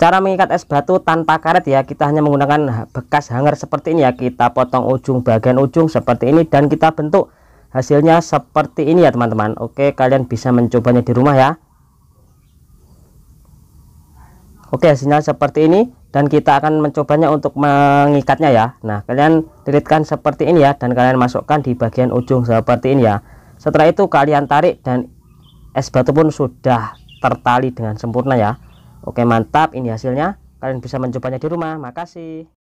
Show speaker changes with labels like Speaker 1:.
Speaker 1: Cara mengikat es batu tanpa karet ya, kita hanya menggunakan bekas hanger seperti ini ya. Kita potong ujung bagian ujung seperti ini dan kita bentuk hasilnya seperti ini ya teman-teman. Oke, kalian bisa mencobanya di rumah ya. Oke, hasilnya seperti ini dan kita akan mencobanya untuk mengikatnya ya. Nah, kalian lilitkan seperti ini ya dan kalian masukkan di bagian ujung seperti ini ya. Setelah itu kalian tarik dan es batu pun sudah tertali dengan sempurna ya. Oke mantap ini hasilnya. Kalian bisa mencobanya di rumah. Makasih.